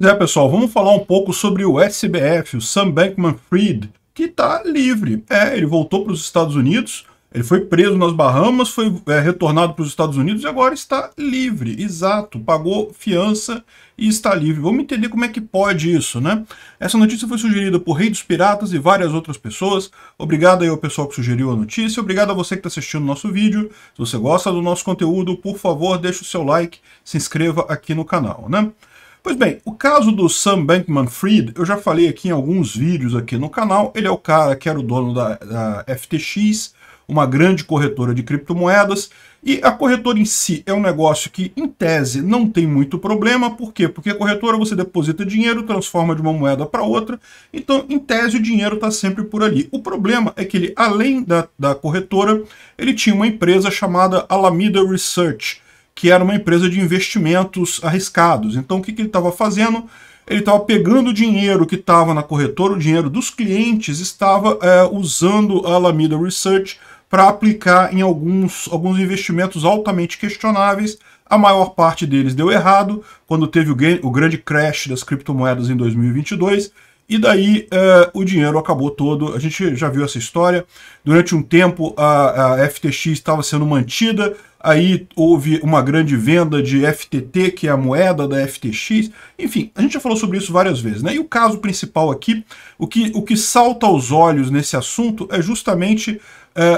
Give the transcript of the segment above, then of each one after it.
É, pessoal, vamos falar um pouco sobre o SBF, o Sam Bankman-Fried, que está livre. É, ele voltou para os Estados Unidos, ele foi preso nas Bahamas, foi é, retornado para os Estados Unidos e agora está livre. Exato, pagou fiança e está livre. Vamos entender como é que pode isso, né? Essa notícia foi sugerida por Rei dos Piratas e várias outras pessoas. Obrigado aí ao pessoal que sugeriu a notícia. Obrigado a você que está assistindo o nosso vídeo. Se você gosta do nosso conteúdo, por favor, deixe o seu like, se inscreva aqui no canal, né? Pois bem, o caso do Sam Bankman-Fried, eu já falei aqui em alguns vídeos aqui no canal, ele é o cara que era o dono da, da FTX, uma grande corretora de criptomoedas, e a corretora em si é um negócio que, em tese, não tem muito problema. Por quê? Porque a corretora você deposita dinheiro, transforma de uma moeda para outra. Então, em tese, o dinheiro está sempre por ali. O problema é que ele, além da, da corretora, ele tinha uma empresa chamada Alameda Research, que era uma empresa de investimentos arriscados. Então, o que, que ele estava fazendo? Ele estava pegando o dinheiro que estava na corretora, o dinheiro dos clientes, estava é, usando a Alameda Research para aplicar em alguns, alguns investimentos altamente questionáveis. A maior parte deles deu errado quando teve o, o grande crash das criptomoedas em 2022. E daí é, o dinheiro acabou todo. A gente já viu essa história. Durante um tempo a, a FTX estava sendo mantida aí houve uma grande venda de FTT, que é a moeda da FTX. Enfim, a gente já falou sobre isso várias vezes, né? E o caso principal aqui, o que, o que salta aos olhos nesse assunto é justamente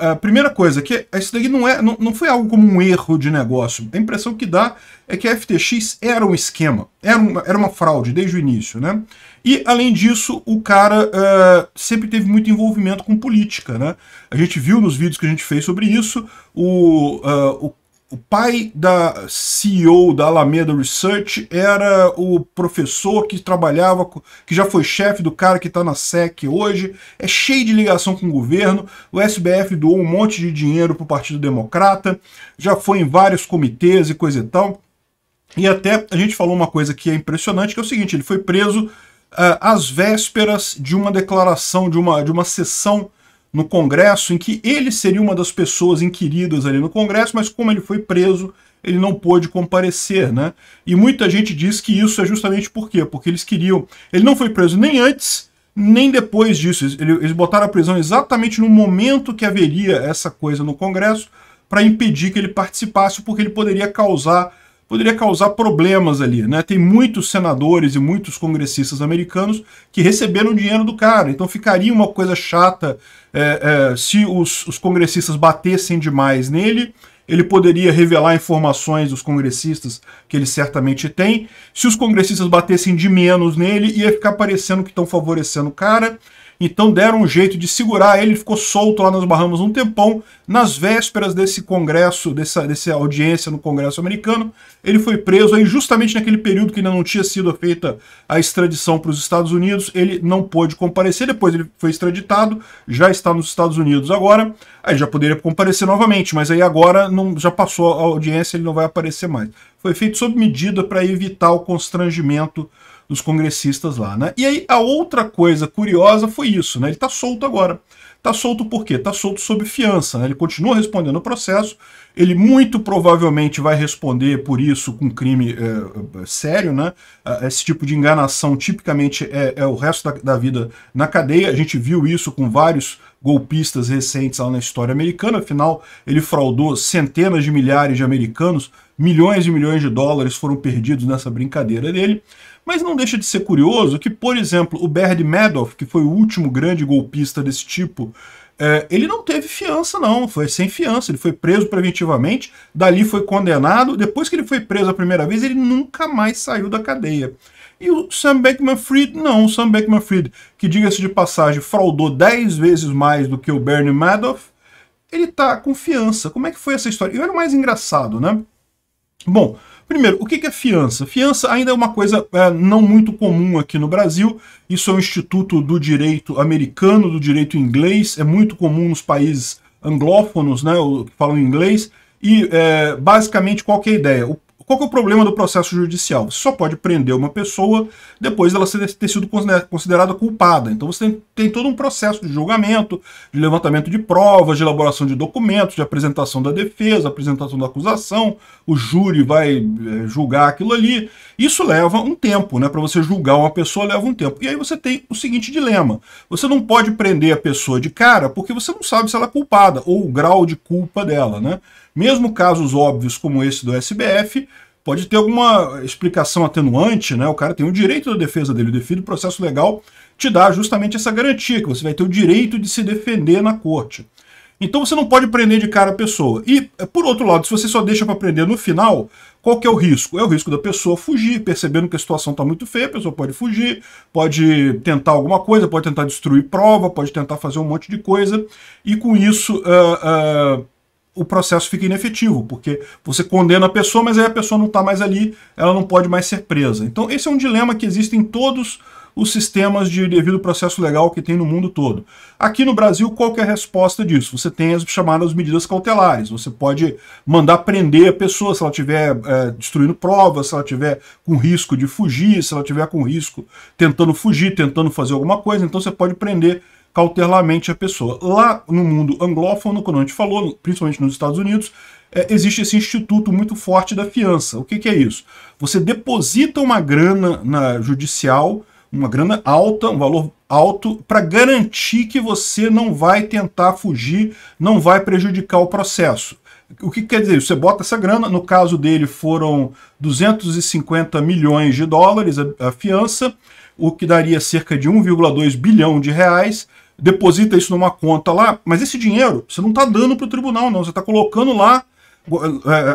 a é, é, primeira coisa, que isso daqui não, é, não, não foi algo como um erro de negócio. A impressão que dá é que a FTX era um esquema, era uma, era uma fraude desde o início, né? E, além disso, o cara uh, sempre teve muito envolvimento com política, né? A gente viu nos vídeos que a gente fez sobre isso, o, o o pai da CEO da Alameda Research era o professor que trabalhava, que já foi chefe do cara que está na SEC hoje, é cheio de ligação com o governo, o SBF doou um monte de dinheiro para o Partido Democrata, já foi em vários comitês e coisa e tal. E até a gente falou uma coisa que é impressionante, que é o seguinte, ele foi preso uh, às vésperas de uma declaração, de uma, de uma sessão no Congresso, em que ele seria uma das pessoas inquiridas ali no Congresso, mas como ele foi preso, ele não pôde comparecer, né? E muita gente diz que isso é justamente por quê? Porque eles queriam. Ele não foi preso nem antes, nem depois disso. Eles botaram a prisão exatamente no momento que haveria essa coisa no Congresso para impedir que ele participasse, porque ele poderia causar poderia causar problemas ali, né? Tem muitos senadores e muitos congressistas americanos que receberam dinheiro do cara, então ficaria uma coisa chata é, é, se os, os congressistas batessem demais nele ele poderia revelar informações dos congressistas que ele certamente tem. Se os congressistas batessem de menos nele, ia ficar parecendo que estão favorecendo o cara. Então deram um jeito de segurar ele, ficou solto lá nas Bahamas um tempão. Nas vésperas desse congresso, dessa, dessa audiência no Congresso americano, ele foi preso aí justamente naquele período que ainda não tinha sido feita a extradição para os Estados Unidos. Ele não pôde comparecer, depois ele foi extraditado, já está nos Estados Unidos agora. Aí já poderia comparecer novamente, mas aí agora não, já passou a audiência, ele não vai aparecer mais. Foi feito sob medida para evitar o constrangimento dos congressistas lá, né? E aí a outra coisa curiosa foi isso, né? Ele está solto agora. Está solto por quê? Está solto sob fiança, né? Ele continua respondendo o processo, ele muito provavelmente vai responder por isso com crime é, é sério, né? Ah, esse tipo de enganação tipicamente é, é o resto da, da, vida na cadeia. A gente viu isso com vários golpistas recentes lá na história americana, afinal, ele fraudou centenas de milhares de americanos, milhões e milhões de dólares foram perdidos nessa brincadeira dele. Mas não deixa de ser curioso que, por exemplo, o Bernie Madoff, que foi o último grande golpista desse tipo, é, ele não teve fiança, não, foi sem fiança, ele foi preso preventivamente, dali foi condenado, depois que ele foi preso a primeira vez, ele nunca mais saiu da cadeia. E o Sam Beckman-Fried, não, o Sam Beckman-Fried, que diga-se de passagem, fraudou 10 vezes mais do que o Bernie Madoff, ele tá com fiança. Como é que foi essa história? E era o mais engraçado, né? Bom, Primeiro, o que é fiança? Fiança ainda é uma coisa é, não muito comum aqui no Brasil. Isso é um instituto do direito americano, do direito inglês. É muito comum nos países anglófonos, né, que falam inglês. E, é, basicamente, qual é a ideia? O qual que é o problema do processo judicial? Você só pode prender uma pessoa depois dela ter sido né, considerada culpada. Então você tem, tem todo um processo de julgamento, de levantamento de provas, de elaboração de documentos, de apresentação da defesa, apresentação da acusação, o júri vai é, julgar aquilo ali. Isso leva um tempo, né? Para você julgar uma pessoa leva um tempo. E aí você tem o seguinte dilema: você não pode prender a pessoa de cara porque você não sabe se ela é culpada ou o grau de culpa dela, né? Mesmo casos óbvios como esse do SBF, pode ter alguma explicação atenuante, né? O cara tem o direito da defesa dele, o defeito processo legal te dá justamente essa garantia, que você vai ter o direito de se defender na corte. Então você não pode prender de cara a pessoa. E, por outro lado, se você só deixa para prender no final, qual que é o risco? É o risco da pessoa fugir, percebendo que a situação está muito feia, a pessoa pode fugir, pode tentar alguma coisa, pode tentar destruir prova, pode tentar fazer um monte de coisa, e com isso... Uh, uh, o processo fica inefetivo, porque você condena a pessoa, mas aí a pessoa não está mais ali, ela não pode mais ser presa. Então esse é um dilema que existe em todos os sistemas de devido processo legal que tem no mundo todo. Aqui no Brasil, qual é a resposta disso? Você tem as chamadas medidas cautelares. Você pode mandar prender a pessoa se ela estiver é, destruindo provas, se ela estiver com risco de fugir, se ela estiver com risco tentando fugir, tentando fazer alguma coisa. Então você pode prender cautelarmente a pessoa. Lá no mundo anglófono, como a gente falou, principalmente nos Estados Unidos, é, existe esse instituto muito forte da fiança. O que, que é isso? Você deposita uma grana na judicial, uma grana alta, um valor alto, para garantir que você não vai tentar fugir, não vai prejudicar o processo. O que quer dizer? Você bota essa grana, no caso dele foram 250 milhões de dólares a, a fiança, o que daria cerca de 1,2 bilhão de reais deposita isso numa conta lá, mas esse dinheiro você não está dando para o tribunal, não. Você está colocando lá,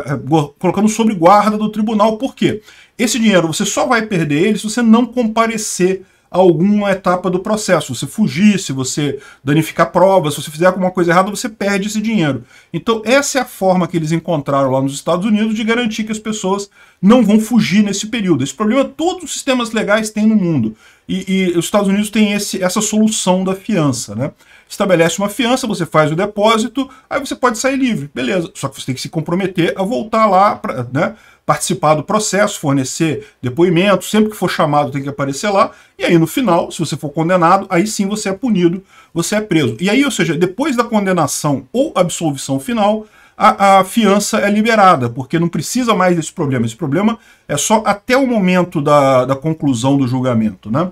é, é, é colocando sobre guarda do tribunal. Por quê? Esse dinheiro você só vai perder ele se você não comparecer alguma etapa do processo. Se você fugir, se você danificar provas, se você fizer alguma coisa errada, você perde esse dinheiro. Então, essa é a forma que eles encontraram lá nos Estados Unidos de garantir que as pessoas não vão fugir nesse período. Esse problema todos os sistemas legais têm no mundo. E, e os Estados Unidos têm esse, essa solução da fiança, né? Estabelece uma fiança, você faz o depósito, aí você pode sair livre, beleza. Só que você tem que se comprometer a voltar lá, pra, né? participar do processo, fornecer depoimento, sempre que for chamado tem que aparecer lá, e aí no final, se você for condenado, aí sim você é punido, você é preso. E aí, ou seja, depois da condenação ou absolvição final, a, a, fiança é liberada, porque não precisa mais desse problema. Esse problema é só até o momento da, da conclusão do julgamento, né?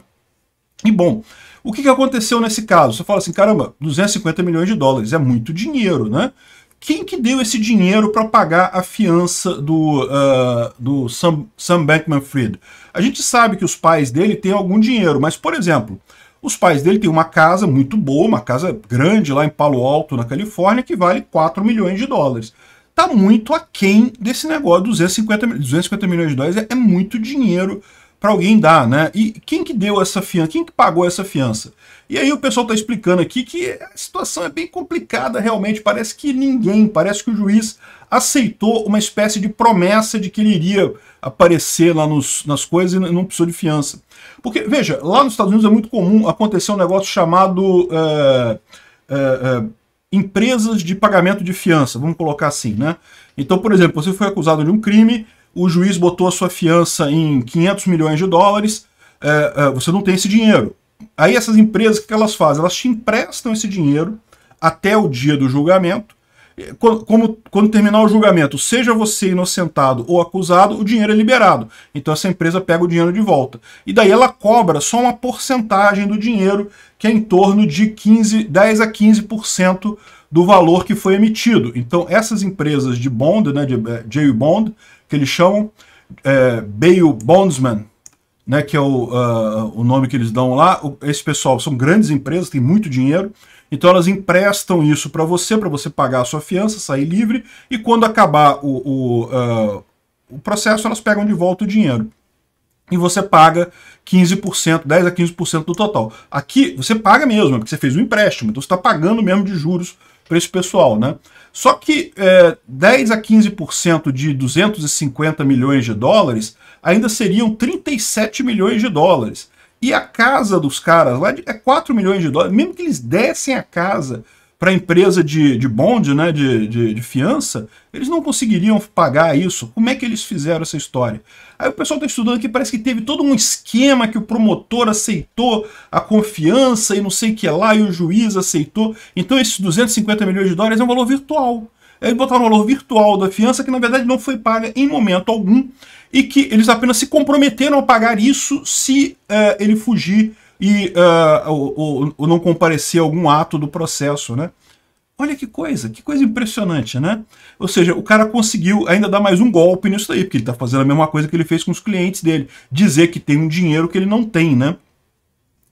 E bom, o que, que aconteceu nesse caso? Você fala assim, caramba, 250 milhões de dólares é muito dinheiro, né? quem que deu esse dinheiro para pagar a fiança do, uh, do Sam, Sam Bankman-Fried? A gente sabe que os pais dele têm algum dinheiro, mas, por exemplo, os pais dele têm uma casa muito boa, uma casa grande lá em Palo Alto, na Califórnia, que vale 4 milhões de dólares. Tá muito aquém desse negócio, 250, 250 milhões de dólares é, é muito dinheiro para alguém dar, né? E quem que deu essa fiança? Quem que pagou essa fiança? E aí o pessoal está explicando aqui que a situação é bem complicada realmente, parece que ninguém, parece que o juiz aceitou uma espécie de promessa de que ele iria aparecer lá nos, nas coisas e não precisou de fiança. Porque, veja, lá nos Estados Unidos é muito comum acontecer um negócio chamado é, é, é, empresas de pagamento de fiança, vamos colocar assim, né? Então, por exemplo, você foi acusado de um crime, o juiz botou a sua fiança em 500 milhões de dólares, é, é, você não tem esse dinheiro. Aí essas empresas, o que elas fazem? Elas te emprestam esse dinheiro até o dia do julgamento. É, quando, como, quando terminar o julgamento, seja você inocentado ou acusado, o dinheiro é liberado. Então essa empresa pega o dinheiro de volta. E daí ela cobra só uma porcentagem do dinheiro, que é em torno de 15, 10 a 15% do valor que foi emitido. Então essas empresas de bond, né, de é, J-Bond, que eles chamam, é, Bail Bondsman, né, que é o, uh, o nome que eles dão lá. O, esse pessoal são grandes empresas, têm muito dinheiro, então elas emprestam isso para você, para você pagar a sua fiança, sair livre, e quando acabar o, o, uh, o processo, elas pegam de volta o dinheiro. E você paga 15%, 10 a 15% do total. Aqui você paga mesmo, é porque você fez um empréstimo, então você está pagando mesmo de juros para esse pessoal, né? Só que é, 10 a 15% de 250 milhões de dólares ainda seriam 37 milhões de dólares. E a casa dos caras lá é 4 milhões de dólares. Mesmo que eles dessem a casa para a empresa de, de bonde, né, de, de, de, fiança, eles não conseguiriam pagar isso. Como é que eles fizeram essa história? Aí o pessoal está estudando que parece que teve todo um esquema que o promotor aceitou a confiança e não sei o que lá, e o juiz aceitou. Então esses 250 milhões de dólares é um valor virtual. Eles botaram um valor virtual da fiança que na verdade não foi paga em momento algum e que eles apenas se comprometeram a pagar isso se eh, ele fugir e uh, ah, ou, ou não comparecer a algum ato do processo, né? Olha que coisa, que coisa impressionante, né? Ou seja, o cara conseguiu ainda dar mais um golpe nisso daí, porque ele está fazendo a mesma coisa que ele fez com os clientes dele, dizer que tem um dinheiro que ele não tem, né?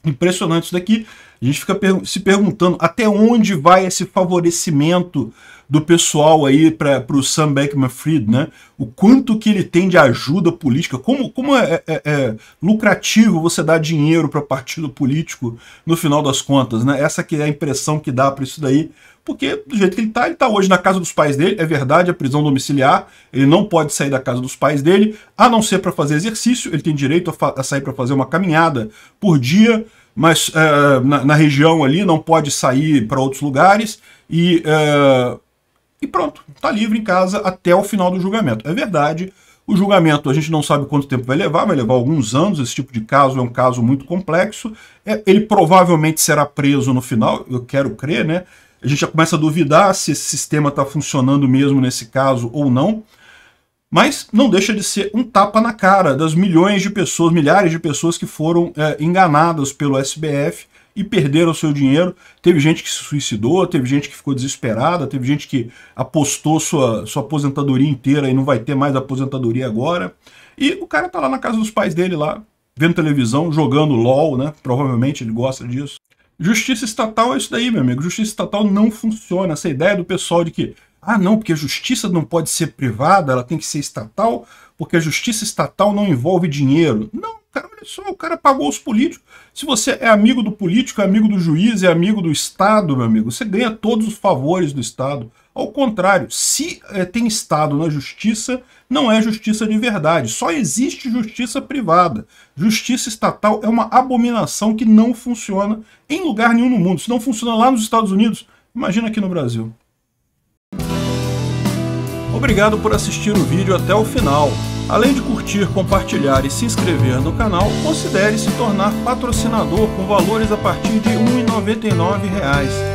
Impressionante isso daqui. A gente fica se perguntando até onde vai esse favorecimento do pessoal aí para o Sam Beckman-Fried, né? O quanto que ele tem de ajuda política, como, como é, é, é lucrativo você dar dinheiro para partido político no final das contas, né? Essa que é a impressão que dá para isso daí porque do jeito que ele está, ele está hoje na casa dos pais dele, é verdade, é prisão domiciliar, ele não pode sair da casa dos pais dele, a não ser para fazer exercício, ele tem direito a, a sair para fazer uma caminhada por dia, mas é, na, na, região ali não pode sair para outros lugares e, é, e pronto, está livre em casa até o final do julgamento. É verdade, o julgamento a gente não sabe quanto tempo vai levar, vai levar alguns anos, esse tipo de caso é um caso muito complexo, é, ele provavelmente será preso no final, eu quero crer, né? a gente já começa a duvidar se esse sistema está funcionando mesmo nesse caso ou não. Mas não deixa de ser um tapa na cara das milhões de pessoas, milhares de pessoas que foram é, enganadas pelo SBF e perderam seu dinheiro. Teve gente que se suicidou, teve gente que ficou desesperada, teve gente que apostou sua, sua aposentadoria inteira e não vai ter mais aposentadoria agora. E o cara tá lá na casa dos pais dele, lá, vendo televisão, jogando LOL, né? Provavelmente ele gosta disso. Justiça estatal é isso daí, meu amigo. Justiça estatal não funciona. Essa ideia do pessoal de que, ah, não, porque a justiça não pode ser privada, ela tem que ser estatal, porque a justiça estatal não envolve dinheiro. Não, cara, olha só, o cara pagou os políticos. Se você é amigo do político, é amigo do juiz, é amigo do Estado, meu amigo, você ganha todos os favores do Estado. Ao contrário, se é, tem Estado na justiça, não é justiça de verdade. Só existe justiça privada. Justiça estatal é uma abominação que não funciona em lugar nenhum no mundo. Se não funciona lá nos Estados Unidos, imagina aqui no Brasil. Obrigado por assistir o vídeo até o final. Além de curtir, compartilhar e se inscrever no canal, considere se tornar patrocinador com valores a partir de R$ 1,99